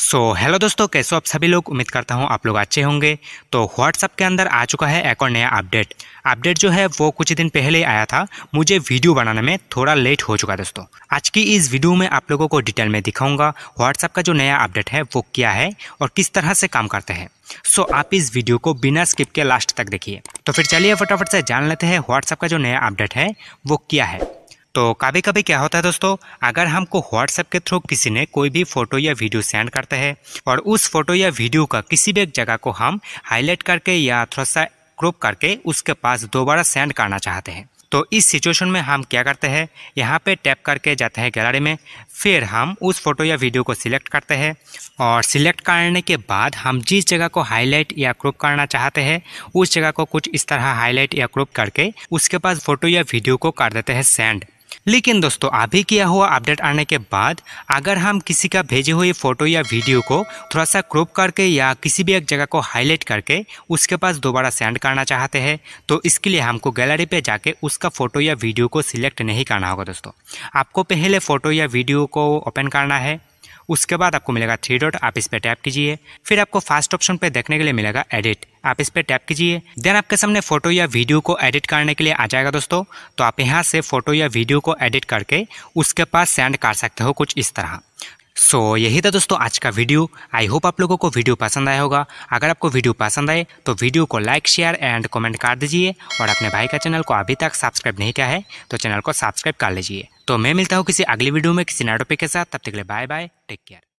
सो so, hello दोस्तों कैसे हो आप सभी लोग उम्मीद करता हूँ आप लोग अच्छे होंगे तो व्हाट्सअप के अंदर आ चुका है एक और नया अपडेट अपडेट जो है वो कुछ दिन पहले ही आया था मुझे वीडियो बनाने में थोड़ा लेट हो चुका दोस्तों आज की इस वीडियो में आप लोगों को डिटेल में दिखाऊंगा व्हाट्सअप का जो नया अपडेट है वो क्या है और किस तरह से काम करते हैं सो so, आप इस वीडियो को बिना स्किप के लास्ट तक देखिए तो फिर चलिए फटाफट से जान लेते हैं व्हाट्सअप का जो नया अपडेट है वो क्या है तो कभी कभी क्या होता है दोस्तों अगर हमको व्हाट्सएप के थ्रू किसी ने कोई भी फ़ोटो या वीडियो सेंड करता है और उस फोटो या वीडियो का किसी भी एक जगह को हम हाईलाइट करके या थोड़ा सा क्रूप करके उसके पास दोबारा सेंड करना चाहते हैं तो इस सिचुएशन में हम क्या करते हैं यहाँ पे टैप करके जाते हैं गैलरी में फिर हम उस फोटो या वीडियो को सिलेक्ट करते हैं और सिलेक्ट करने के बाद हम जिस जगह को हाईलाइट या क्रोप करना चाहते हैं उस जगह को कुछ इस तरह हाईलाइट या क्रोप करके उसके पास फोटो या वीडियो को कर देते हैं सेंड लेकिन दोस्तों अभी किया हुआ अपडेट आने के बाद अगर हम किसी का भेजे हुए फोटो या वीडियो को थोड़ा सा क्रॉप करके या किसी भी एक जगह को हाईलाइट करके उसके पास दोबारा सेंड करना चाहते हैं तो इसके लिए हमको गैलरी पे जाके उसका फोटो या वीडियो को सिलेक्ट नहीं करना होगा दोस्तों आपको पहले फोटो या वीडियो को ओपन करना है उसके बाद आपको मिलेगा थ्री डॉट आप इस पर टैप कीजिए फिर आपको फर्स्ट ऑप्शन पर देखने के लिए मिलेगा एडिट आप इस पर टैप कीजिए देन आपके सामने फोटो या वीडियो को एडिट करने के लिए आ जाएगा दोस्तों तो आप यहाँ से फोटो या वीडियो को एडिट करके उसके पास सेंड कर सकते हो कुछ इस तरह सो so, यही था दोस्तों आज का वीडियो आई होप आप लोगों को वीडियो पसंद आया होगा अगर आपको वीडियो पसंद आए तो वीडियो को लाइक शेयर एंड कमेंट कर दीजिए और अपने भाई का चैनल को अभी तक सब्सक्राइब नहीं किया है तो चैनल को सब्सक्राइब कर लीजिए तो मैं मिलता हूँ किसी अगली वीडियो में किसी नए टॉपिक के साथ तब तक के लिए बाय बाय टेक केयर